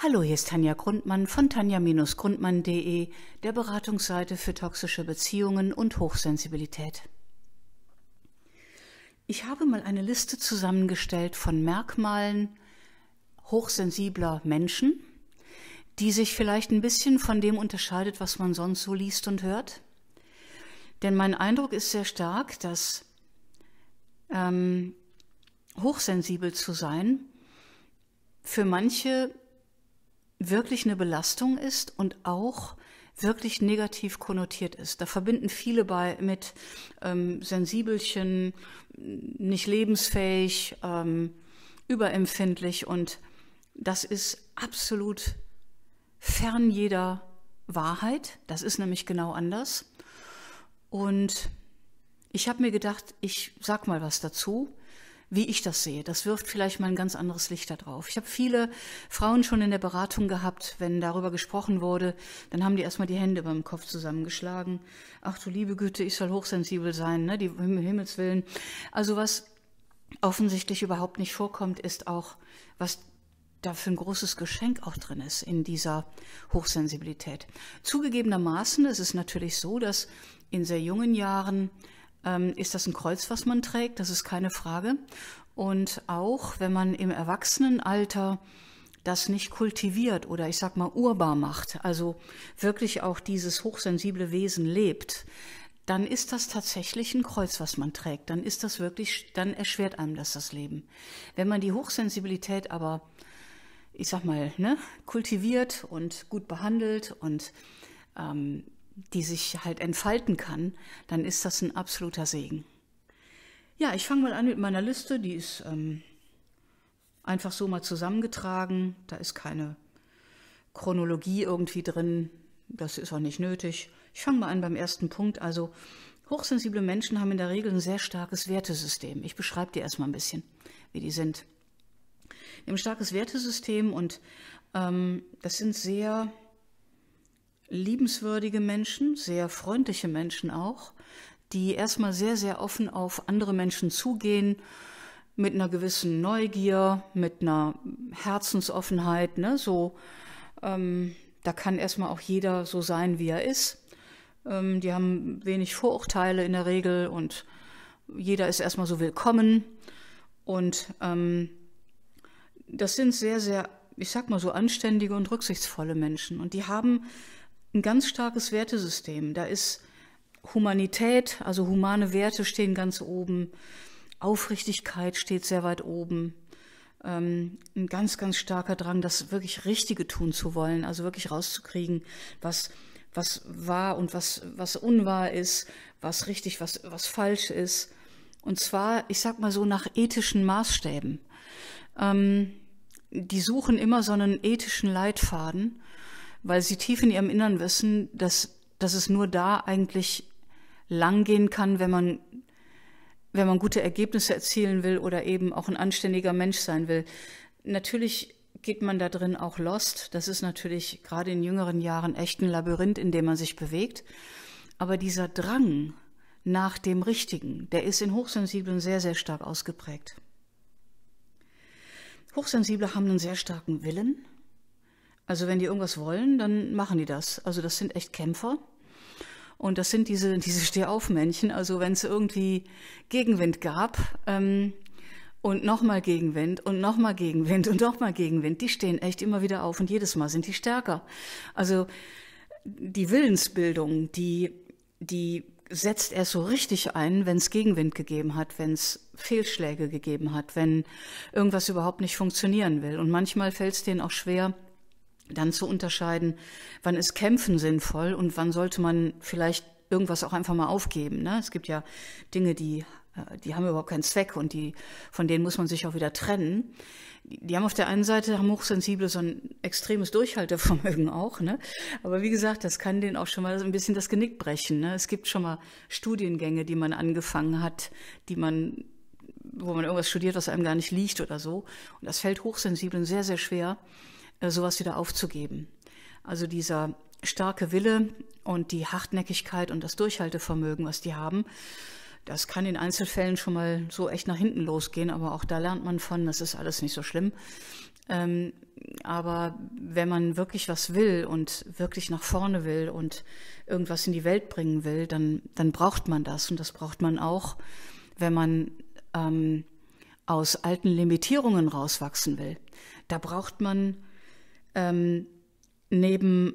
Hallo, hier ist Tanja Grundmann von tanja-grundmann.de, der Beratungsseite für toxische Beziehungen und Hochsensibilität. Ich habe mal eine Liste zusammengestellt von Merkmalen hochsensibler Menschen, die sich vielleicht ein bisschen von dem unterscheidet, was man sonst so liest und hört. Denn mein Eindruck ist sehr stark, dass ähm, hochsensibel zu sein für manche wirklich eine Belastung ist und auch wirklich negativ konnotiert ist. Da verbinden viele bei mit ähm, sensibelchen, nicht lebensfähig, ähm, überempfindlich und das ist absolut fern jeder Wahrheit. Das ist nämlich genau anders. Und ich habe mir gedacht, ich sag mal was dazu, wie ich das sehe. Das wirft vielleicht mal ein ganz anderes Licht darauf. Ich habe viele Frauen schon in der Beratung gehabt, wenn darüber gesprochen wurde, dann haben die erstmal die Hände über dem Kopf zusammengeschlagen. Ach du liebe Güte, ich soll hochsensibel sein, ne? die um Himmels Also was offensichtlich überhaupt nicht vorkommt, ist auch, was da für ein großes Geschenk auch drin ist in dieser Hochsensibilität. Zugegebenermaßen ist es natürlich so, dass in sehr jungen Jahren ähm, ist das ein Kreuz, was man trägt, das ist keine Frage. Und auch wenn man im Erwachsenenalter das nicht kultiviert oder ich sag mal urbar macht, also wirklich auch dieses hochsensible Wesen lebt, dann ist das tatsächlich ein Kreuz, was man trägt. Dann ist das wirklich, dann erschwert einem das das Leben. Wenn man die Hochsensibilität aber, ich sag mal, ne, kultiviert und gut behandelt und ähm, die sich halt entfalten kann, dann ist das ein absoluter Segen. Ja, ich fange mal an mit meiner Liste, die ist ähm, einfach so mal zusammengetragen, da ist keine Chronologie irgendwie drin, das ist auch nicht nötig. Ich fange mal an beim ersten Punkt, also hochsensible Menschen haben in der Regel ein sehr starkes Wertesystem. Ich beschreibe dir erstmal ein bisschen, wie die sind. Die haben ein starkes Wertesystem und ähm, das sind sehr liebenswürdige Menschen, sehr freundliche Menschen auch, die erstmal sehr, sehr offen auf andere Menschen zugehen, mit einer gewissen Neugier, mit einer Herzensoffenheit, ne, so, ähm, da kann erstmal auch jeder so sein, wie er ist. Ähm, die haben wenig Vorurteile in der Regel und jeder ist erstmal so willkommen. Und ähm, das sind sehr, sehr, ich sag mal so, anständige und rücksichtsvolle Menschen. Und die haben ein ganz starkes Wertesystem. Da ist Humanität, also humane Werte stehen ganz oben. Aufrichtigkeit steht sehr weit oben. Ähm, ein ganz, ganz starker Drang, das wirklich Richtige tun zu wollen, also wirklich rauszukriegen, was, was wahr und was, was unwahr ist, was richtig, was, was falsch ist. Und zwar, ich sag mal so, nach ethischen Maßstäben. Ähm, die suchen immer so einen ethischen Leitfaden weil sie tief in ihrem Innern wissen, dass, dass es nur da eigentlich langgehen kann, wenn man, wenn man gute Ergebnisse erzielen will oder eben auch ein anständiger Mensch sein will. Natürlich geht man da drin auch lost. Das ist natürlich gerade in jüngeren Jahren echt ein Labyrinth, in dem man sich bewegt. Aber dieser Drang nach dem Richtigen, der ist in Hochsensiblen sehr, sehr stark ausgeprägt. Hochsensible haben einen sehr starken Willen, also wenn die irgendwas wollen, dann machen die das. Also das sind echt Kämpfer. Und das sind diese, diese Stehaufmännchen. Also wenn es irgendwie Gegenwind gab ähm, und nochmal Gegenwind und nochmal Gegenwind und nochmal Gegenwind, die stehen echt immer wieder auf und jedes Mal sind die stärker. Also die Willensbildung, die, die setzt erst so richtig ein, wenn es Gegenwind gegeben hat, wenn es Fehlschläge gegeben hat, wenn irgendwas überhaupt nicht funktionieren will. Und manchmal fällt es denen auch schwer, dann zu unterscheiden, wann ist Kämpfen sinnvoll und wann sollte man vielleicht irgendwas auch einfach mal aufgeben. Ne? Es gibt ja Dinge, die, äh, die haben überhaupt keinen Zweck und die, von denen muss man sich auch wieder trennen. Die haben auf der einen Seite haben hochsensible so ein extremes Durchhaltevermögen auch, ne? Aber wie gesagt, das kann denen auch schon mal ein bisschen das Genick brechen. Ne? Es gibt schon mal Studiengänge, die man angefangen hat, die man wo man irgendwas studiert, was einem gar nicht liegt oder so. Und das fällt Hochsensiblen sehr, sehr schwer. Äh, sowas wieder aufzugeben. Also dieser starke Wille und die Hartnäckigkeit und das Durchhaltevermögen, was die haben, das kann in Einzelfällen schon mal so echt nach hinten losgehen, aber auch da lernt man von, das ist alles nicht so schlimm. Ähm, aber wenn man wirklich was will und wirklich nach vorne will und irgendwas in die Welt bringen will, dann, dann braucht man das. Und das braucht man auch, wenn man ähm, aus alten Limitierungen rauswachsen will. Da braucht man ähm, neben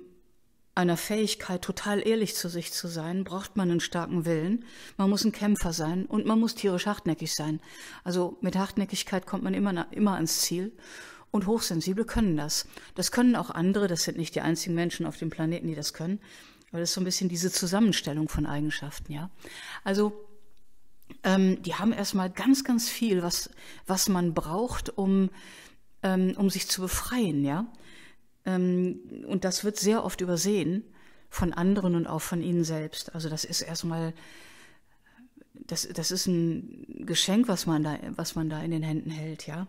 einer Fähigkeit, total ehrlich zu sich zu sein, braucht man einen starken Willen. Man muss ein Kämpfer sein und man muss tierisch hartnäckig sein. Also mit Hartnäckigkeit kommt man immer, immer ans Ziel. Und Hochsensible können das. Das können auch andere. Das sind nicht die einzigen Menschen auf dem Planeten, die das können. Aber das ist so ein bisschen diese Zusammenstellung von Eigenschaften, ja. Also, ähm, die haben erstmal ganz, ganz viel, was, was man braucht, um, ähm, um sich zu befreien, ja. Ähm, und das wird sehr oft übersehen von anderen und auch von ihnen selbst. Also das ist erstmal, das, das ist ein Geschenk, was man, da, was man da in den Händen hält, ja.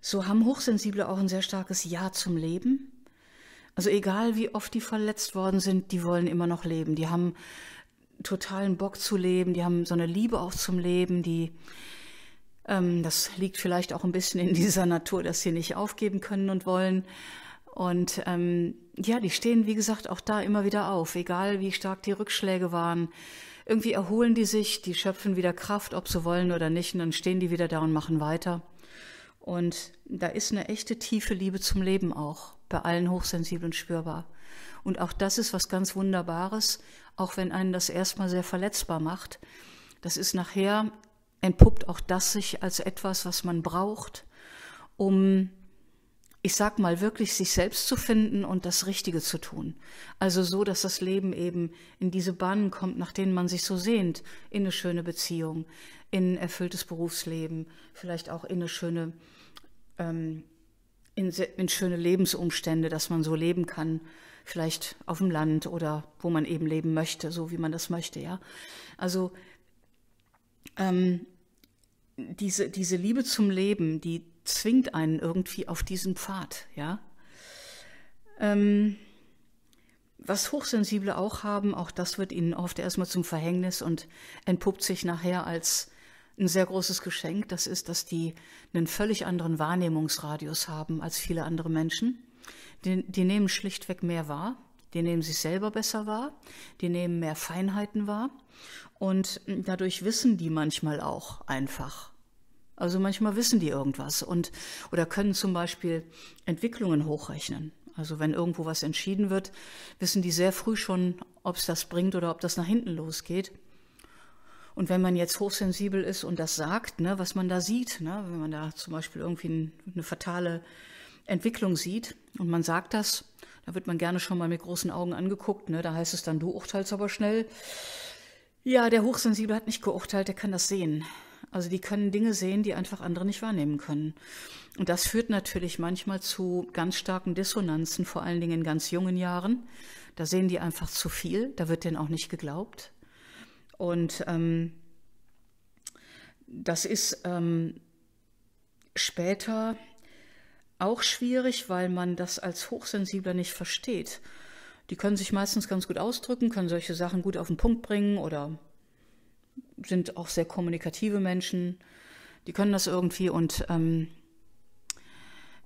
So haben Hochsensible auch ein sehr starkes Ja zum Leben. Also egal wie oft die verletzt worden sind, die wollen immer noch leben. Die haben totalen Bock zu leben, die haben so eine Liebe auch zum Leben, die, ähm, das liegt vielleicht auch ein bisschen in dieser Natur, dass sie nicht aufgeben können und wollen. Und ähm, ja, die stehen, wie gesagt, auch da immer wieder auf, egal wie stark die Rückschläge waren. Irgendwie erholen die sich, die schöpfen wieder Kraft, ob sie wollen oder nicht, und dann stehen die wieder da und machen weiter. Und da ist eine echte tiefe Liebe zum Leben auch, bei allen Hochsensiblen spürbar. Und auch das ist was ganz Wunderbares, auch wenn einen das erstmal sehr verletzbar macht. Das ist nachher entpuppt auch das sich als etwas, was man braucht, um, ich sag mal, wirklich sich selbst zu finden und das Richtige zu tun. Also so, dass das Leben eben in diese Bahnen kommt, nach denen man sich so sehnt, in eine schöne Beziehung, in ein erfülltes Berufsleben, vielleicht auch in eine schöne, ähm, in, in schöne Lebensumstände, dass man so leben kann, vielleicht auf dem Land oder wo man eben leben möchte, so wie man das möchte, ja. Also ähm, diese, diese Liebe zum Leben, die zwingt einen irgendwie auf diesen Pfad, ja. Ähm, was Hochsensible auch haben, auch das wird ihnen oft erstmal zum Verhängnis und entpuppt sich nachher als ein sehr großes Geschenk. Das ist, dass die einen völlig anderen Wahrnehmungsradius haben als viele andere Menschen. Die, die nehmen schlichtweg mehr wahr. Die nehmen sich selber besser wahr, die nehmen mehr Feinheiten wahr und dadurch wissen die manchmal auch einfach. Also manchmal wissen die irgendwas und oder können zum Beispiel Entwicklungen hochrechnen. Also wenn irgendwo was entschieden wird, wissen die sehr früh schon, ob es das bringt oder ob das nach hinten losgeht. Und wenn man jetzt hochsensibel ist und das sagt, ne, was man da sieht, ne, wenn man da zum Beispiel irgendwie eine fatale Entwicklung sieht und man sagt das da wird man gerne schon mal mit großen Augen angeguckt. Ne? Da heißt es dann, du urteilst aber schnell. Ja, der Hochsensible hat nicht geurteilt, der kann das sehen. Also die können Dinge sehen, die einfach andere nicht wahrnehmen können. Und das führt natürlich manchmal zu ganz starken Dissonanzen, vor allen Dingen in ganz jungen Jahren. Da sehen die einfach zu viel, da wird denen auch nicht geglaubt. Und ähm, das ist ähm, später auch schwierig, weil man das als Hochsensibler nicht versteht. Die können sich meistens ganz gut ausdrücken, können solche Sachen gut auf den Punkt bringen oder sind auch sehr kommunikative Menschen. Die können das irgendwie und ähm,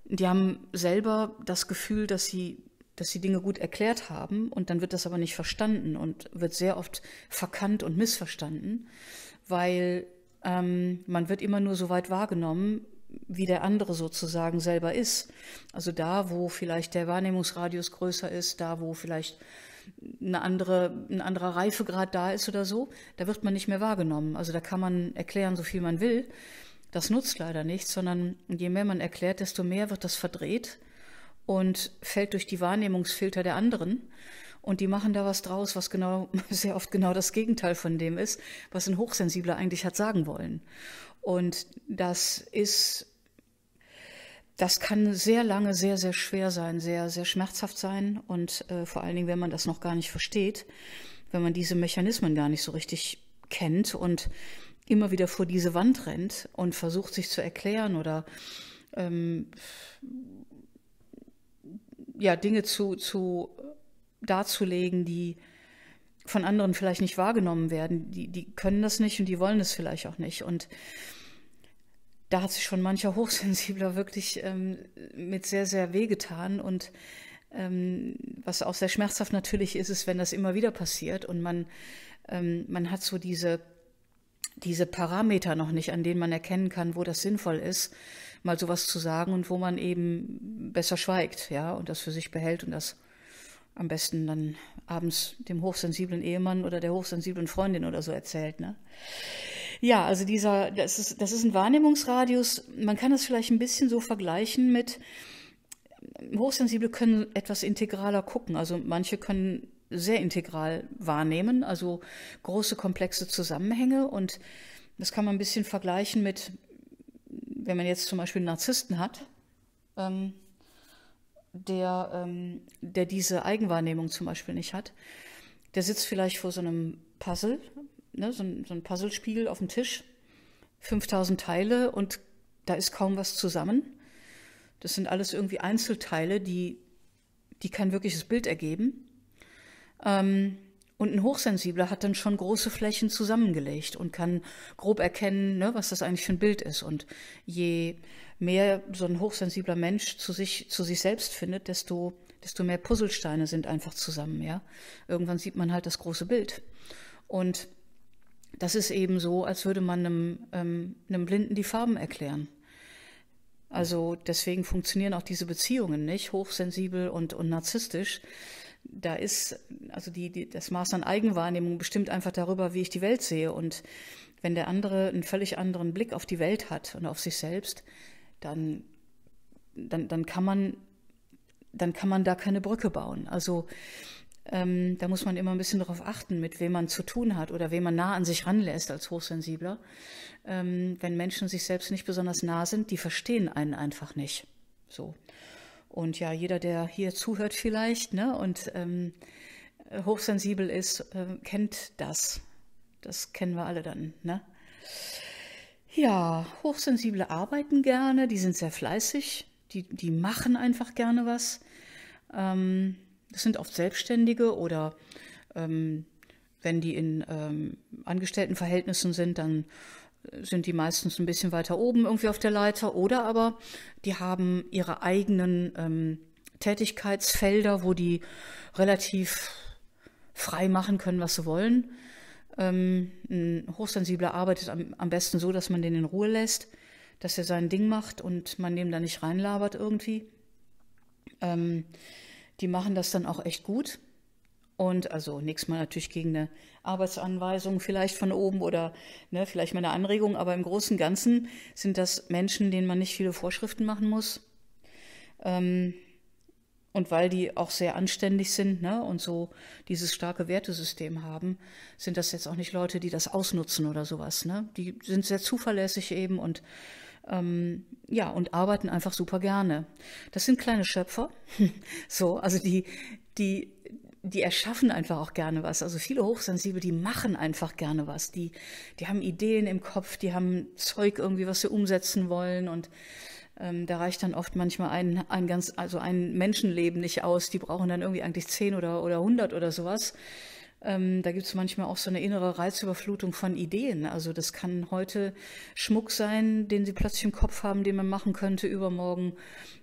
die haben selber das Gefühl, dass sie, dass sie Dinge gut erklärt haben und dann wird das aber nicht verstanden und wird sehr oft verkannt und missverstanden, weil ähm, man wird immer nur so weit wahrgenommen, wie der andere sozusagen selber ist. Also da, wo vielleicht der Wahrnehmungsradius größer ist, da, wo vielleicht eine andere, ein anderer Reifegrad da ist oder so, da wird man nicht mehr wahrgenommen. Also da kann man erklären, so viel man will. Das nutzt leider nichts, sondern je mehr man erklärt, desto mehr wird das verdreht und fällt durch die Wahrnehmungsfilter der anderen. Und die machen da was draus, was genau, sehr oft genau das Gegenteil von dem ist, was ein Hochsensibler eigentlich hat sagen wollen. Und das ist, das kann sehr lange sehr, sehr schwer sein, sehr, sehr schmerzhaft sein und äh, vor allen Dingen, wenn man das noch gar nicht versteht, wenn man diese Mechanismen gar nicht so richtig kennt und immer wieder vor diese Wand rennt und versucht sich zu erklären oder ähm, ja, Dinge zu, zu darzulegen, die von anderen vielleicht nicht wahrgenommen werden. Die, die können das nicht und die wollen es vielleicht auch nicht. Und da hat sich schon mancher Hochsensibler wirklich ähm, mit sehr, sehr weh getan. Und ähm, was auch sehr schmerzhaft natürlich ist, ist, wenn das immer wieder passiert und man, ähm, man hat so diese, diese Parameter noch nicht, an denen man erkennen kann, wo das sinnvoll ist, mal sowas zu sagen und wo man eben besser schweigt, ja, und das für sich behält und das am besten dann abends dem hochsensiblen Ehemann oder der hochsensiblen Freundin oder so erzählt. Ne? Ja, also dieser, das ist, das ist ein Wahrnehmungsradius. Man kann das vielleicht ein bisschen so vergleichen mit, Hochsensible können etwas integraler gucken. Also manche können sehr integral wahrnehmen, also große komplexe Zusammenhänge. Und das kann man ein bisschen vergleichen mit, wenn man jetzt zum Beispiel einen Narzissten hat, ähm, der, ähm, der diese Eigenwahrnehmung zum Beispiel nicht hat, der sitzt vielleicht vor so einem Puzzle, ne, so, ein, so ein Puzzlespiel auf dem Tisch, 5000 Teile und da ist kaum was zusammen. Das sind alles irgendwie Einzelteile, die, die kein wirkliches Bild ergeben. Ähm, und ein Hochsensibler hat dann schon große Flächen zusammengelegt und kann grob erkennen, ne, was das eigentlich für ein Bild ist. Und je mehr so ein hochsensibler Mensch zu sich, zu sich selbst findet, desto, desto mehr Puzzlesteine sind einfach zusammen, ja. Irgendwann sieht man halt das große Bild. Und das ist eben so, als würde man einem, ähm, einem Blinden die Farben erklären. Also deswegen funktionieren auch diese Beziehungen nicht, hochsensibel und, und narzisstisch, da ist also die, die, das Maß an Eigenwahrnehmung bestimmt einfach darüber, wie ich die Welt sehe. Und wenn der andere einen völlig anderen Blick auf die Welt hat und auf sich selbst, dann, dann, dann kann man dann kann man da keine Brücke bauen. Also ähm, da muss man immer ein bisschen darauf achten, mit wem man zu tun hat oder wem man nah an sich ranlässt als Hochsensibler. Ähm, wenn Menschen sich selbst nicht besonders nah sind, die verstehen einen einfach nicht. So. Und ja, jeder, der hier zuhört vielleicht ne, und ähm, hochsensibel ist, äh, kennt das. Das kennen wir alle dann. Ne? Ja, Hochsensible arbeiten gerne, die sind sehr fleißig, die, die machen einfach gerne was. Ähm, das sind oft Selbstständige oder ähm, wenn die in ähm, Angestelltenverhältnissen sind, dann sind die meistens ein bisschen weiter oben irgendwie auf der Leiter oder aber die haben ihre eigenen ähm, Tätigkeitsfelder, wo die relativ frei machen können, was sie wollen. Ähm, ein Hochsensibler arbeitet am, am, besten so, dass man den in Ruhe lässt, dass er sein Ding macht und man dem da nicht reinlabert irgendwie. Ähm, die machen das dann auch echt gut. Und also nichts mal natürlich gegen eine Arbeitsanweisung vielleicht von oben oder ne, vielleicht mal eine Anregung, aber im Großen und Ganzen sind das Menschen, denen man nicht viele Vorschriften machen muss. Ähm, und weil die auch sehr anständig sind ne, und so dieses starke Wertesystem haben, sind das jetzt auch nicht Leute, die das ausnutzen oder sowas. Ne? Die sind sehr zuverlässig eben und ähm, ja, und arbeiten einfach super gerne. Das sind kleine Schöpfer. so, also die, die, die erschaffen einfach auch gerne was. Also viele Hochsensible, die machen einfach gerne was. Die, die haben Ideen im Kopf, die haben Zeug irgendwie, was sie umsetzen wollen. Und ähm, da reicht dann oft manchmal ein, ein ganz, also ein Menschenleben nicht aus. Die brauchen dann irgendwie eigentlich zehn oder, oder hundert oder sowas. Ähm, da gibt es manchmal auch so eine innere Reizüberflutung von Ideen. Also das kann heute Schmuck sein, den sie plötzlich im Kopf haben, den man machen könnte. Übermorgen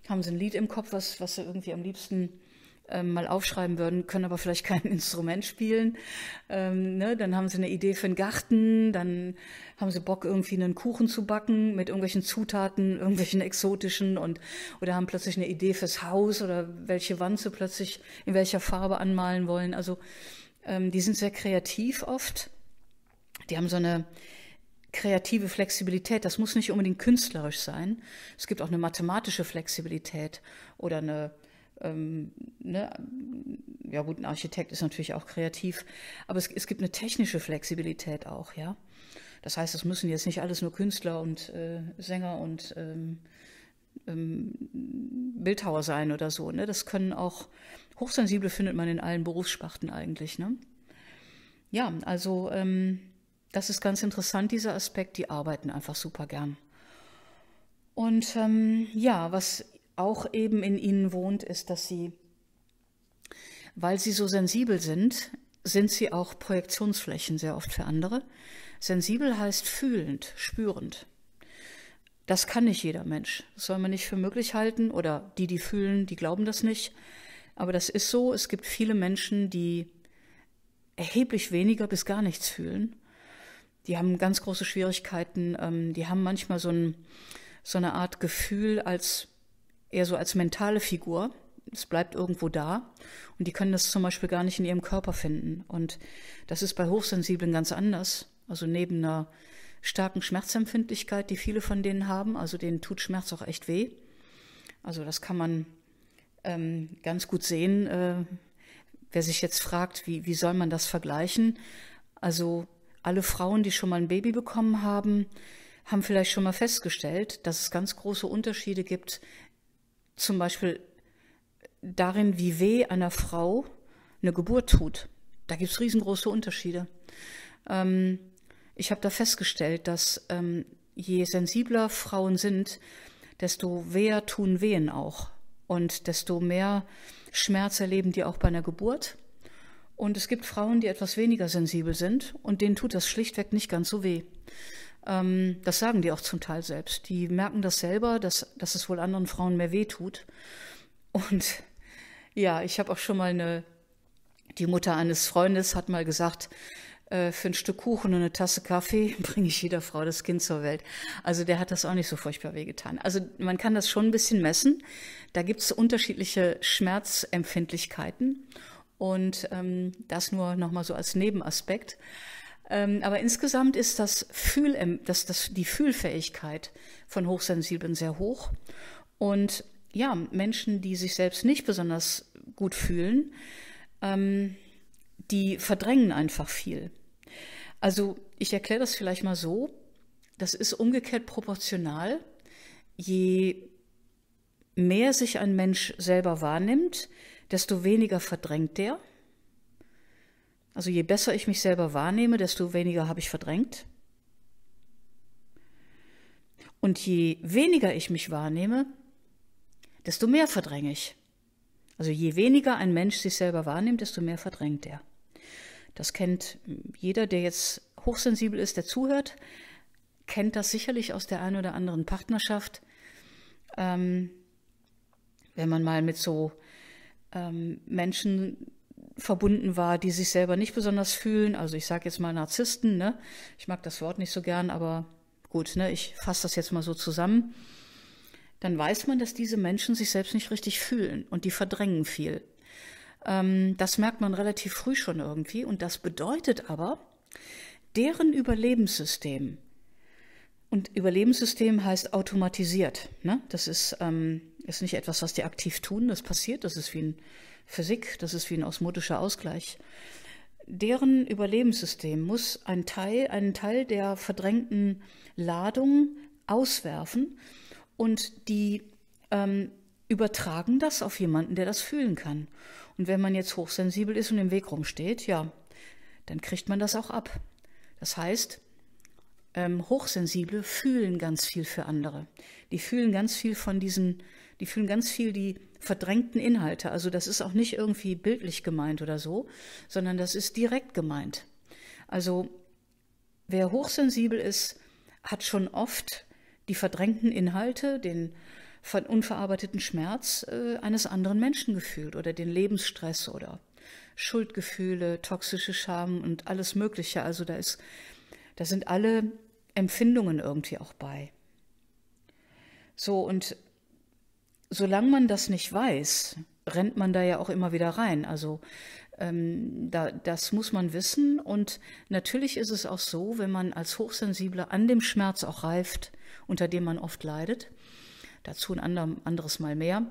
haben sie ein Lied im Kopf, was, was sie irgendwie am liebsten ähm, mal aufschreiben würden, können aber vielleicht kein Instrument spielen. Ähm, ne? Dann haben sie eine Idee für einen Garten, dann haben sie Bock, irgendwie einen Kuchen zu backen mit irgendwelchen Zutaten, irgendwelchen exotischen und oder haben plötzlich eine Idee fürs Haus oder welche Wand sie plötzlich in welcher Farbe anmalen wollen. Also ähm, die sind sehr kreativ oft. Die haben so eine kreative Flexibilität, das muss nicht unbedingt künstlerisch sein. Es gibt auch eine mathematische Flexibilität oder eine ähm, ne, ja gut, ein Architekt ist natürlich auch kreativ, aber es, es, gibt eine technische Flexibilität auch, ja. Das heißt, es müssen jetzt nicht alles nur Künstler und äh, Sänger und ähm, ähm, Bildhauer sein oder so. Ne? Das können auch Hochsensible findet man in allen Berufssparten eigentlich. Ne? Ja, also ähm, das ist ganz interessant, dieser Aspekt. Die arbeiten einfach super gern. Und ähm, ja, was auch eben in ihnen wohnt, ist, dass sie, weil sie so sensibel sind, sind sie auch Projektionsflächen sehr oft für andere. Sensibel heißt fühlend, spürend. Das kann nicht jeder Mensch. Das soll man nicht für möglich halten oder die, die fühlen, die glauben das nicht. Aber das ist so. Es gibt viele Menschen, die erheblich weniger bis gar nichts fühlen. Die haben ganz große Schwierigkeiten. Ähm, die haben manchmal so, ein, so eine Art Gefühl, als eher so als mentale Figur. Es bleibt irgendwo da und die können das zum Beispiel gar nicht in ihrem Körper finden. Und das ist bei Hochsensiblen ganz anders. Also neben einer starken Schmerzempfindlichkeit, die viele von denen haben, also denen tut Schmerz auch echt weh. Also das kann man ähm, ganz gut sehen. Äh, wer sich jetzt fragt, wie, wie soll man das vergleichen? Also alle Frauen, die schon mal ein Baby bekommen haben, haben vielleicht schon mal festgestellt, dass es ganz große Unterschiede gibt zum Beispiel darin, wie weh einer Frau eine Geburt tut. Da gibt es riesengroße Unterschiede. Ähm, ich habe da festgestellt, dass ähm, je sensibler Frauen sind, desto weher tun Wehen auch und desto mehr Schmerz erleben die auch bei einer Geburt. Und es gibt Frauen, die etwas weniger sensibel sind und denen tut das schlichtweg nicht ganz so weh. Ähm, das sagen die auch zum Teil selbst. Die merken das selber, dass, dass es wohl anderen Frauen mehr wehtut. Und ja, ich habe auch schon mal eine, die Mutter eines Freundes hat mal gesagt, äh, für ein Stück Kuchen und eine Tasse Kaffee bringe ich jeder Frau das Kind zur Welt. Also der hat das auch nicht so furchtbar wehgetan. Also man kann das schon ein bisschen messen. Da gibt es unterschiedliche Schmerzempfindlichkeiten. Und ähm, das nur nochmal so als Nebenaspekt. Ähm, aber insgesamt ist das Fühl, ähm, das, das, die Fühlfähigkeit von Hochsensiblen sehr hoch. Und ja, Menschen, die sich selbst nicht besonders gut fühlen, ähm, die verdrängen einfach viel. Also ich erkläre das vielleicht mal so. Das ist umgekehrt proportional. Je mehr sich ein Mensch selber wahrnimmt, desto weniger verdrängt der also je besser ich mich selber wahrnehme, desto weniger habe ich verdrängt. Und je weniger ich mich wahrnehme, desto mehr verdränge ich. Also je weniger ein Mensch sich selber wahrnimmt, desto mehr verdrängt er. Das kennt jeder, der jetzt hochsensibel ist, der zuhört, kennt das sicherlich aus der einen oder anderen Partnerschaft. Ähm, wenn man mal mit so ähm, Menschen verbunden war, die sich selber nicht besonders fühlen. Also ich sage jetzt mal Narzissten, ne? Ich mag das Wort nicht so gern, aber gut, ne? Ich fasse das jetzt mal so zusammen. Dann weiß man, dass diese Menschen sich selbst nicht richtig fühlen und die verdrängen viel. Ähm, das merkt man relativ früh schon irgendwie und das bedeutet aber, deren Überlebenssystem und Überlebenssystem heißt automatisiert. Ne? Das ist, ähm, ist nicht etwas, was die aktiv tun, das passiert, das ist wie ein Physik, das ist wie ein osmotischer Ausgleich. Deren Überlebenssystem muss einen Teil, einen Teil der verdrängten Ladung auswerfen und die ähm, übertragen das auf jemanden, der das fühlen kann. Und wenn man jetzt hochsensibel ist und im Weg rumsteht, ja, dann kriegt man das auch ab. Das heißt, ähm, Hochsensible fühlen ganz viel für andere. Die fühlen ganz viel von diesen, die fühlen ganz viel die verdrängten Inhalte. Also das ist auch nicht irgendwie bildlich gemeint oder so, sondern das ist direkt gemeint. Also wer hochsensibel ist, hat schon oft die verdrängten Inhalte, den unverarbeiteten Schmerz äh, eines anderen Menschen gefühlt oder den Lebensstress oder Schuldgefühle, toxische Scham und alles Mögliche. Also da ist, da sind alle Empfindungen irgendwie auch bei. So, und solange man das nicht weiß, rennt man da ja auch immer wieder rein. Also ähm, da, das muss man wissen. Und natürlich ist es auch so, wenn man als Hochsensible an dem Schmerz auch reift, unter dem man oft leidet, dazu ein anderes Mal mehr,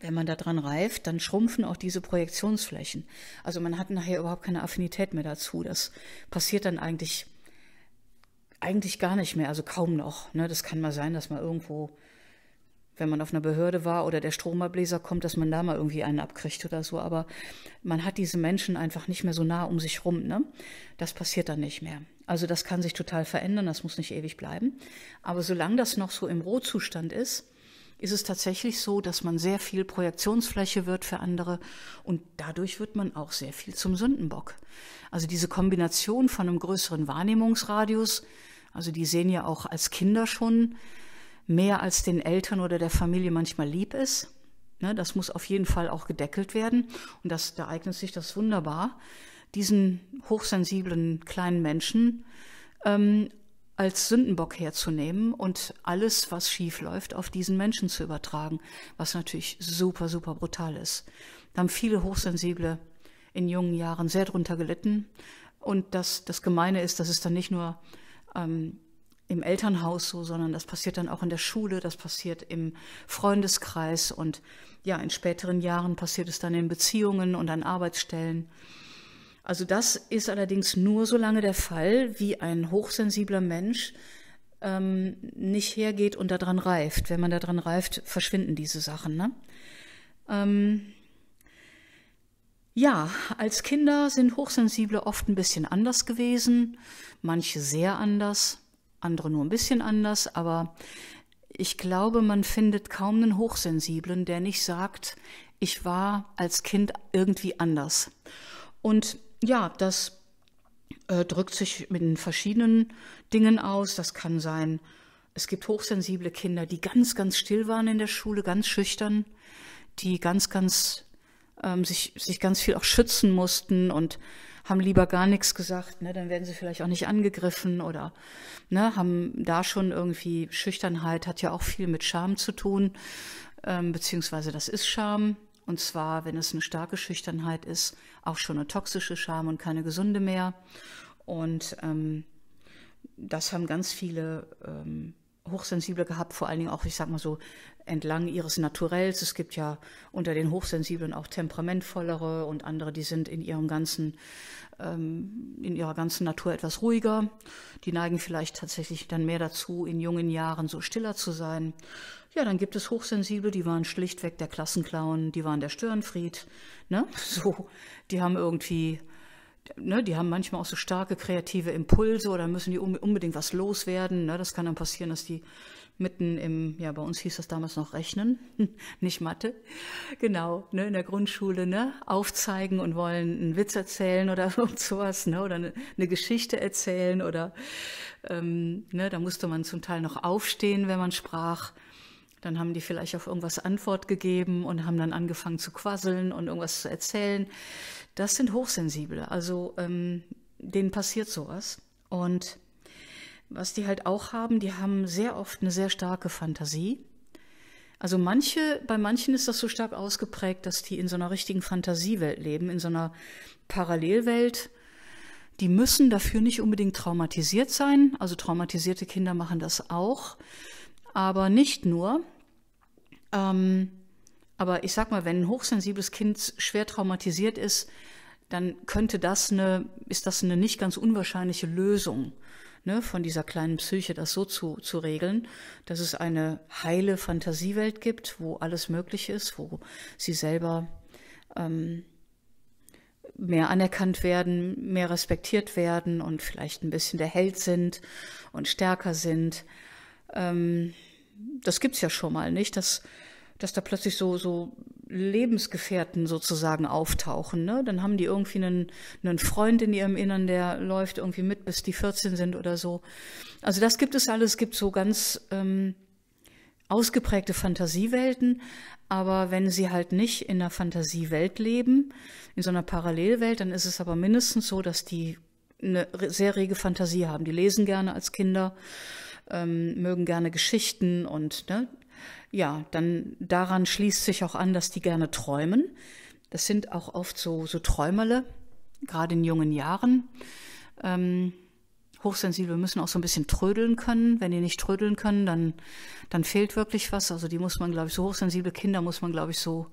wenn man da dran reift, dann schrumpfen auch diese Projektionsflächen. Also man hat nachher überhaupt keine Affinität mehr dazu. Das passiert dann eigentlich eigentlich gar nicht mehr, also kaum noch. Ne? Das kann mal sein, dass man irgendwo wenn man auf einer Behörde war oder der Stromerbläser kommt, dass man da mal irgendwie einen abkriegt oder so. Aber man hat diese Menschen einfach nicht mehr so nah um sich rum. Ne? Das passiert dann nicht mehr. Also das kann sich total verändern, das muss nicht ewig bleiben. Aber solange das noch so im Rohzustand ist, ist es tatsächlich so, dass man sehr viel Projektionsfläche wird für andere und dadurch wird man auch sehr viel zum Sündenbock. Also diese Kombination von einem größeren Wahrnehmungsradius, also die sehen ja auch als Kinder schon, mehr als den Eltern oder der Familie manchmal lieb ist. Ne, das muss auf jeden Fall auch gedeckelt werden. Und das, da eignet sich das wunderbar, diesen hochsensiblen kleinen Menschen ähm, als Sündenbock herzunehmen und alles, was schief läuft, auf diesen Menschen zu übertragen, was natürlich super, super brutal ist. Da haben viele Hochsensible in jungen Jahren sehr drunter gelitten. Und das, das Gemeine ist, dass es dann nicht nur ähm, im Elternhaus so, sondern das passiert dann auch in der Schule, das passiert im Freundeskreis und ja, in späteren Jahren passiert es dann in Beziehungen und an Arbeitsstellen. Also das ist allerdings nur so lange der Fall, wie ein hochsensibler Mensch ähm, nicht hergeht und daran reift. Wenn man daran reift, verschwinden diese Sachen. Ne? Ähm, ja, als Kinder sind Hochsensible oft ein bisschen anders gewesen, manche sehr anders andere nur ein bisschen anders, aber ich glaube, man findet kaum einen Hochsensiblen, der nicht sagt, ich war als Kind irgendwie anders. Und ja, das äh, drückt sich mit verschiedenen Dingen aus. Das kann sein, es gibt hochsensible Kinder, die ganz, ganz still waren in der Schule, ganz schüchtern, die ganz, ganz ähm, sich, sich ganz viel auch schützen mussten und haben lieber gar nichts gesagt, ne? dann werden sie vielleicht auch nicht angegriffen oder ne, haben da schon irgendwie Schüchternheit, hat ja auch viel mit Scham zu tun, ähm, beziehungsweise das ist Scham. Und zwar, wenn es eine starke Schüchternheit ist, auch schon eine toxische Scham und keine gesunde mehr. Und ähm, das haben ganz viele ähm, Hochsensible gehabt, vor allen Dingen auch, ich sag mal so, entlang ihres Naturells. Es gibt ja unter den Hochsensiblen auch temperamentvollere und andere, die sind in ihrem ganzen, ähm, in ihrer ganzen Natur etwas ruhiger. Die neigen vielleicht tatsächlich dann mehr dazu, in jungen Jahren so stiller zu sein. Ja, dann gibt es Hochsensible, die waren schlichtweg der Klassenclown, die waren der Störenfried, ne? So, die haben irgendwie ne, die haben manchmal auch so starke kreative Impulse oder müssen die unbedingt was loswerden. Ne? Das kann dann passieren, dass die mitten im, ja, bei uns hieß das damals noch Rechnen, nicht Mathe, genau, ne, in der Grundschule, ne, aufzeigen und wollen einen Witz erzählen oder sowas, ne, oder eine, eine Geschichte erzählen oder, ähm, ne, da musste man zum Teil noch aufstehen, wenn man sprach. Dann haben die vielleicht auf irgendwas Antwort gegeben und haben dann angefangen zu quasseln und irgendwas zu erzählen das sind Hochsensible. Also ähm, denen passiert sowas. Und was die halt auch haben, die haben sehr oft eine sehr starke Fantasie. Also manche, bei manchen ist das so stark ausgeprägt, dass die in so einer richtigen Fantasiewelt leben, in so einer Parallelwelt. Die müssen dafür nicht unbedingt traumatisiert sein. Also traumatisierte Kinder machen das auch, aber nicht nur. Ähm, aber ich sag mal, wenn ein hochsensibles Kind schwer traumatisiert ist, dann könnte das eine, ist das eine nicht ganz unwahrscheinliche Lösung ne, von dieser kleinen Psyche, das so zu, zu regeln, dass es eine heile Fantasiewelt gibt, wo alles möglich ist, wo sie selber ähm, mehr anerkannt werden, mehr respektiert werden und vielleicht ein bisschen der Held sind und stärker sind. Ähm, das gibt's ja schon mal, nicht? Dass dass da plötzlich so, so Lebensgefährten sozusagen auftauchen. Ne? Dann haben die irgendwie einen, einen Freund in ihrem Innern, der läuft irgendwie mit, bis die 14 sind oder so. Also das gibt es alles. Es gibt so ganz ähm, ausgeprägte Fantasiewelten. Aber wenn sie halt nicht in einer Fantasiewelt leben, in so einer Parallelwelt, dann ist es aber mindestens so, dass die eine sehr rege Fantasie haben. Die lesen gerne als Kinder, ähm, mögen gerne Geschichten und ne, ja, dann daran schließt sich auch an, dass die gerne träumen. Das sind auch oft so, so Träumerle, gerade in jungen Jahren. Ähm, Hochsensible müssen auch so ein bisschen trödeln können. Wenn die nicht trödeln können, dann, dann fehlt wirklich was. Also die muss man, glaube ich, so hochsensible Kinder muss man, glaube ich, so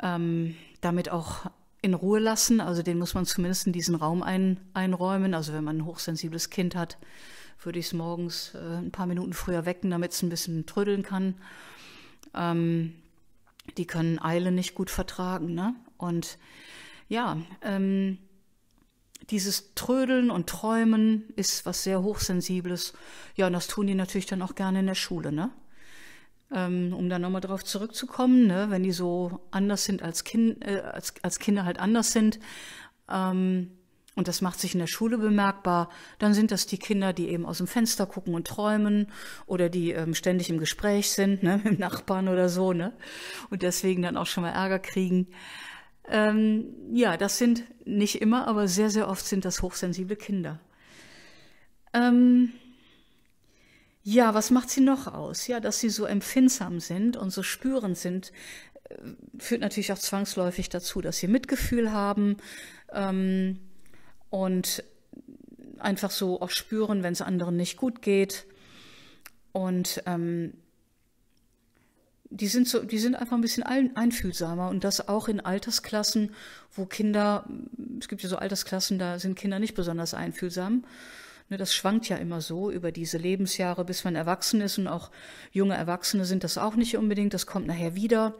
ähm, damit auch in Ruhe lassen. Also den muss man zumindest in diesen Raum ein, einräumen. Also wenn man ein hochsensibles Kind hat, würde ich es morgens äh, ein paar Minuten früher wecken, damit es ein bisschen trödeln kann. Ähm, die können Eile nicht gut vertragen. Ne? Und ja, ähm, dieses Trödeln und Träumen ist was sehr Hochsensibles. Ja, und das tun die natürlich dann auch gerne in der Schule, ne? Ähm, um dann nochmal drauf zurückzukommen, ne? wenn die so anders sind als, kind, äh, als, als Kinder halt anders sind, ähm, und das macht sich in der Schule bemerkbar, dann sind das die Kinder, die eben aus dem Fenster gucken und träumen oder die ähm, ständig im Gespräch sind, ne, mit dem Nachbarn oder so, ne? Und deswegen dann auch schon mal Ärger kriegen. Ähm, ja, das sind nicht immer, aber sehr, sehr oft sind das hochsensible Kinder. Ähm, ja, was macht sie noch aus? Ja, dass sie so empfindsam sind und so spürend sind, äh, führt natürlich auch zwangsläufig dazu, dass sie Mitgefühl haben. Ähm, und einfach so auch spüren, wenn es anderen nicht gut geht. Und ähm, die sind so, die sind einfach ein bisschen ein, einfühlsamer und das auch in Altersklassen, wo Kinder, es gibt ja so Altersklassen, da sind Kinder nicht besonders einfühlsam. Ne, das schwankt ja immer so über diese Lebensjahre, bis man erwachsen ist und auch junge Erwachsene sind das auch nicht unbedingt. Das kommt nachher wieder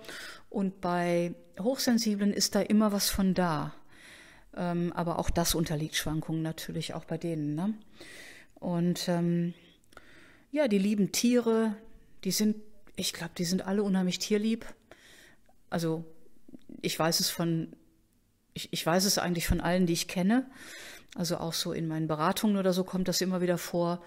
und bei Hochsensiblen ist da immer was von da. Ähm, aber auch das unterliegt Schwankungen natürlich, auch bei denen. Ne? Und ähm, ja, die lieben Tiere, die sind, ich glaube, die sind alle unheimlich tierlieb. Also ich weiß es von, ich, ich weiß es eigentlich von allen, die ich kenne. Also auch so in meinen Beratungen oder so kommt das immer wieder vor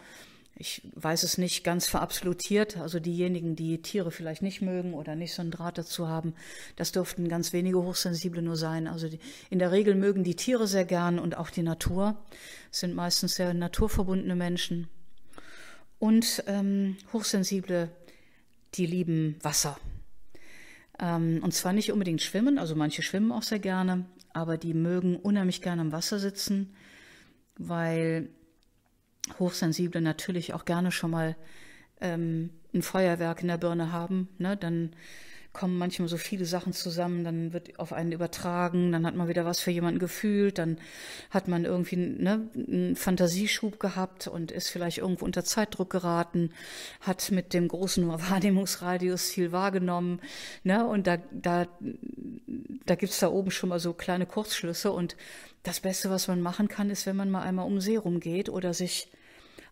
ich weiß es nicht ganz verabsolutiert, also diejenigen, die Tiere vielleicht nicht mögen oder nicht so einen Draht dazu haben, das dürften ganz wenige Hochsensible nur sein. Also die, in der Regel mögen die Tiere sehr gern und auch die Natur, es sind meistens sehr naturverbundene Menschen. Und ähm, Hochsensible, die lieben Wasser. Ähm, und zwar nicht unbedingt schwimmen, also manche schwimmen auch sehr gerne, aber die mögen unheimlich gerne am Wasser sitzen, weil Hochsensible natürlich auch gerne schon mal ähm, ein Feuerwerk in der Birne haben. Ne? Dann kommen manchmal so viele Sachen zusammen, dann wird auf einen übertragen, dann hat man wieder was für jemanden gefühlt, dann hat man irgendwie ne, einen Fantasieschub gehabt und ist vielleicht irgendwo unter Zeitdruck geraten, hat mit dem großen Wahrnehmungsradius viel wahrgenommen, ne, und da, da, da gibt's da oben schon mal so kleine Kurzschlüsse und das Beste, was man machen kann, ist, wenn man mal einmal um See rumgeht oder sich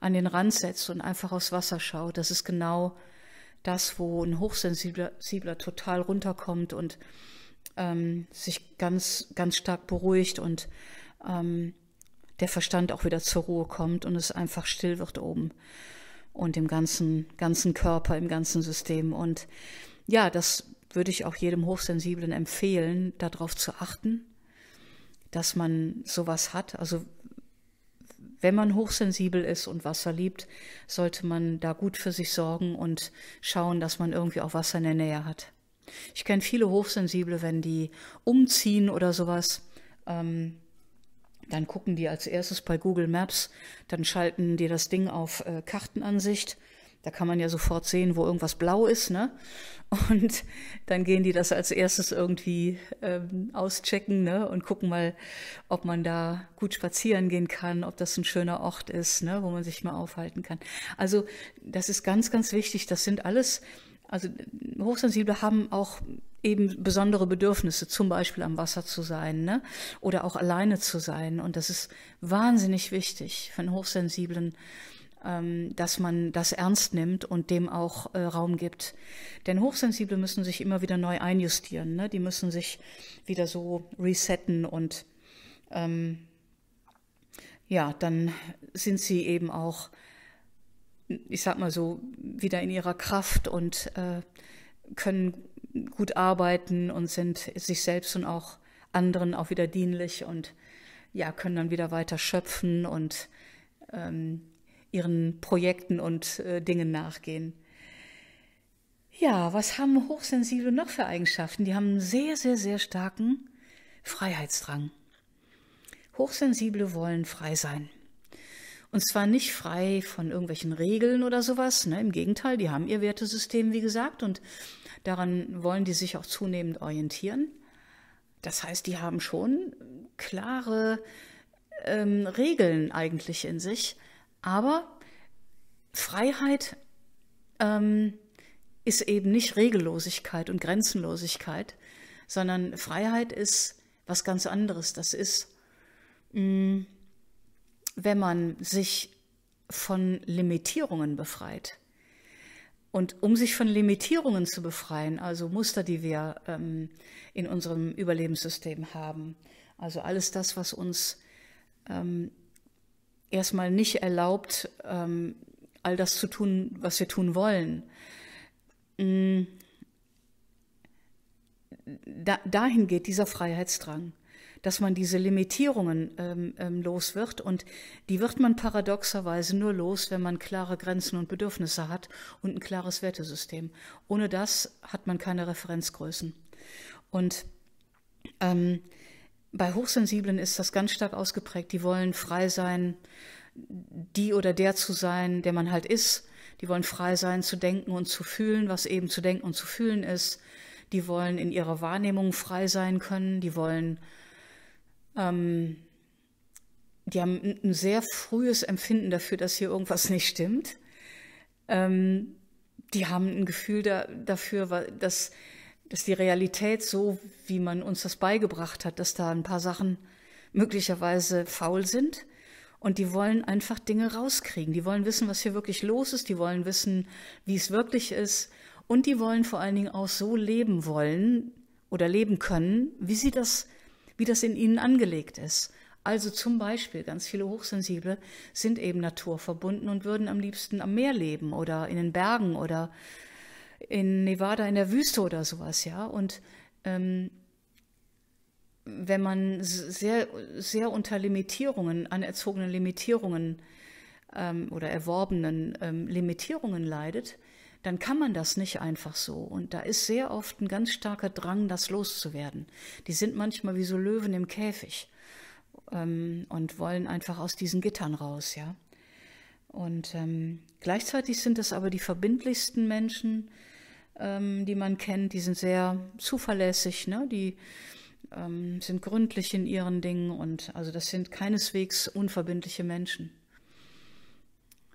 an den Rand setzt und einfach aufs Wasser schaut. Das ist genau das, wo ein Hochsensibler total runterkommt und ähm, sich ganz, ganz stark beruhigt und ähm, der Verstand auch wieder zur Ruhe kommt und es einfach still wird oben und im ganzen, ganzen Körper, im ganzen System. Und ja, das würde ich auch jedem Hochsensiblen empfehlen, darauf zu achten, dass man sowas hat. Also wenn man hochsensibel ist und Wasser liebt, sollte man da gut für sich sorgen und schauen, dass man irgendwie auch Wasser in der Nähe hat. Ich kenne viele Hochsensible, wenn die umziehen oder sowas, ähm, dann gucken die als erstes bei Google Maps, dann schalten die das Ding auf äh, Kartenansicht da kann man ja sofort sehen, wo irgendwas blau ist, ne? Und dann gehen die das als erstes irgendwie ähm, auschecken, ne? Und gucken mal, ob man da gut spazieren gehen kann, ob das ein schöner Ort ist, ne? Wo man sich mal aufhalten kann. Also das ist ganz, ganz wichtig. Das sind alles, also Hochsensible haben auch eben besondere Bedürfnisse, zum Beispiel am Wasser zu sein ne? oder auch alleine zu sein. Und das ist wahnsinnig wichtig für einen Hochsensiblen, ähm, dass man das ernst nimmt und dem auch äh, Raum gibt. Denn Hochsensible müssen sich immer wieder neu einjustieren. Ne? Die müssen sich wieder so resetten und ähm, ja, dann sind sie eben auch, ich sag mal so, wieder in ihrer Kraft und äh, können gut arbeiten und sind sich selbst und auch anderen auch wieder dienlich und ja, können dann wieder weiter schöpfen und ähm, ihren Projekten und äh, Dingen nachgehen. Ja, was haben Hochsensible noch für Eigenschaften? Die haben einen sehr, sehr, sehr starken Freiheitsdrang. Hochsensible wollen frei sein. Und zwar nicht frei von irgendwelchen Regeln oder sowas. Ne? Im Gegenteil, die haben ihr Wertesystem, wie gesagt, und daran wollen die sich auch zunehmend orientieren. Das heißt, die haben schon klare ähm, Regeln eigentlich in sich aber Freiheit ähm, ist eben nicht Regellosigkeit und Grenzenlosigkeit, sondern Freiheit ist was ganz anderes. Das ist, mh, mm, wenn man sich von Limitierungen befreit. Und um sich von Limitierungen zu befreien, also Muster, die wir ähm, in unserem Überlebenssystem haben, also alles das, was uns ähm, erstmal nicht erlaubt, ähm, all das zu tun, was wir tun wollen. Mm. Da, dahin geht dieser Freiheitsdrang, dass man diese Limitierungen ähm, ähm, los wird und die wird man paradoxerweise nur los, wenn man klare Grenzen und Bedürfnisse hat und ein klares Wertesystem. Ohne das hat man keine Referenzgrößen. Und ähm, bei Hochsensiblen ist das ganz stark ausgeprägt. Die wollen frei sein, die oder der zu sein, der man halt ist. Die wollen frei sein zu denken und zu fühlen, was eben zu denken und zu fühlen ist. Die wollen in ihrer Wahrnehmung frei sein können. Die wollen, ähm, die haben ein sehr frühes Empfinden dafür, dass hier irgendwas nicht stimmt. Ähm, die haben ein Gefühl da, dafür, dass ist die Realität so, wie man uns das beigebracht hat, dass da ein paar Sachen möglicherweise faul sind. Und die wollen einfach Dinge rauskriegen. Die wollen wissen, was hier wirklich los ist. Die wollen wissen, wie es wirklich ist. Und die wollen vor allen Dingen auch so leben wollen oder leben können, wie sie das, wie das in ihnen angelegt ist. Also zum Beispiel ganz viele Hochsensible sind eben naturverbunden und würden am liebsten am Meer leben oder in den Bergen oder in Nevada in der Wüste oder sowas, ja. Und ähm, wenn man sehr, sehr unter Limitierungen, anerzogenen Limitierungen ähm, oder erworbenen ähm, Limitierungen leidet, dann kann man das nicht einfach so. Und da ist sehr oft ein ganz starker Drang, das loszuwerden. Die sind manchmal wie so Löwen im Käfig ähm, und wollen einfach aus diesen Gittern raus, ja. Und ähm, gleichzeitig sind es aber die verbindlichsten Menschen, ähm, die man kennt. Die sind sehr zuverlässig, ne? die ähm, sind gründlich in ihren Dingen und also das sind keineswegs unverbindliche Menschen.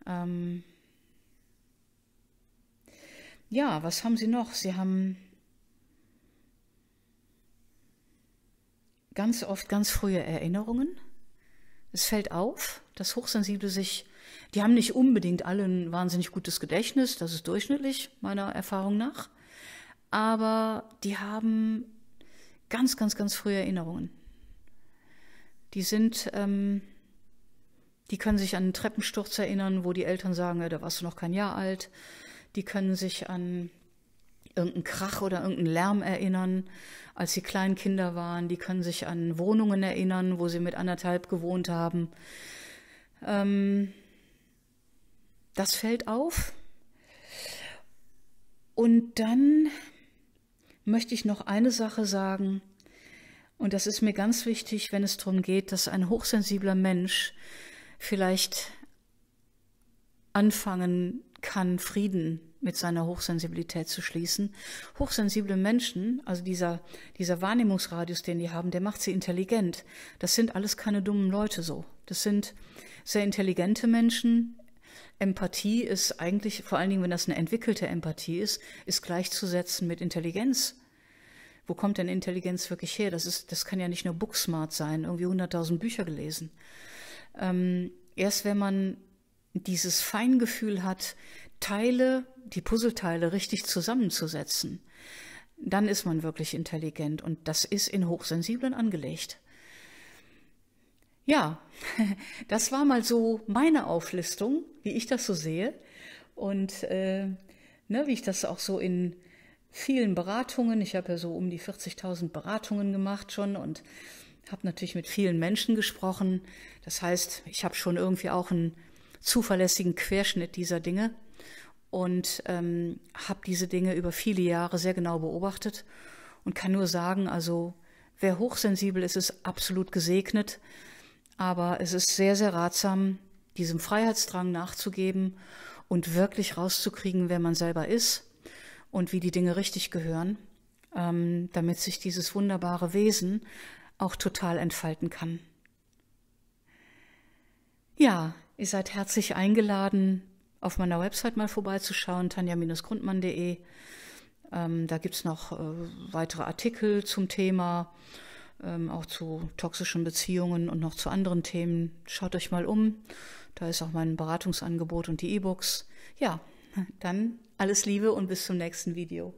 Ähm, ja, was haben Sie noch? Sie haben ganz oft ganz frühe Erinnerungen. Es fällt auf, dass Hochsensible sich die haben nicht unbedingt alle ein wahnsinnig gutes Gedächtnis, das ist durchschnittlich meiner Erfahrung nach, aber die haben ganz, ganz, ganz frühe Erinnerungen. Die sind, ähm, die können sich an einen Treppensturz erinnern, wo die Eltern sagen, ja, da warst du noch kein Jahr alt. Die können sich an irgendeinen Krach oder irgendeinen Lärm erinnern, als sie Kleinkinder waren. Die können sich an Wohnungen erinnern, wo sie mit anderthalb gewohnt haben. Ähm, das fällt auf. Und dann möchte ich noch eine Sache sagen. Und das ist mir ganz wichtig, wenn es darum geht, dass ein hochsensibler Mensch vielleicht anfangen kann, Frieden mit seiner Hochsensibilität zu schließen. Hochsensible Menschen, also dieser, dieser Wahrnehmungsradius, den die haben, der macht sie intelligent. Das sind alles keine dummen Leute so. Das sind sehr intelligente Menschen, Empathie ist eigentlich, vor allen Dingen, wenn das eine entwickelte Empathie ist, ist gleichzusetzen mit Intelligenz. Wo kommt denn Intelligenz wirklich her? Das, ist, das kann ja nicht nur Booksmart sein, irgendwie 100.000 Bücher gelesen. Ähm, erst wenn man dieses Feingefühl hat, Teile, die Puzzleteile richtig zusammenzusetzen, dann ist man wirklich intelligent und das ist in Hochsensiblen angelegt. Ja, das war mal so meine Auflistung, wie ich das so sehe und äh, ne, wie ich das auch so in vielen Beratungen, ich habe ja so um die 40.000 Beratungen gemacht schon und habe natürlich mit vielen Menschen gesprochen. Das heißt, ich habe schon irgendwie auch einen zuverlässigen Querschnitt dieser Dinge und ähm, habe diese Dinge über viele Jahre sehr genau beobachtet und kann nur sagen, also wer hochsensibel ist, ist absolut gesegnet. Aber es ist sehr, sehr ratsam, diesem Freiheitsdrang nachzugeben und wirklich rauszukriegen, wer man selber ist und wie die Dinge richtig gehören, ähm, damit sich dieses wunderbare Wesen auch total entfalten kann. Ja, ihr seid herzlich eingeladen, auf meiner Website mal vorbeizuschauen, tanja-grundmann.de. Ähm, da gibt es noch äh, weitere Artikel zum Thema ähm, auch zu toxischen Beziehungen und noch zu anderen Themen. Schaut euch mal um. Da ist auch mein Beratungsangebot und die E-Books. Ja, dann alles Liebe und bis zum nächsten Video.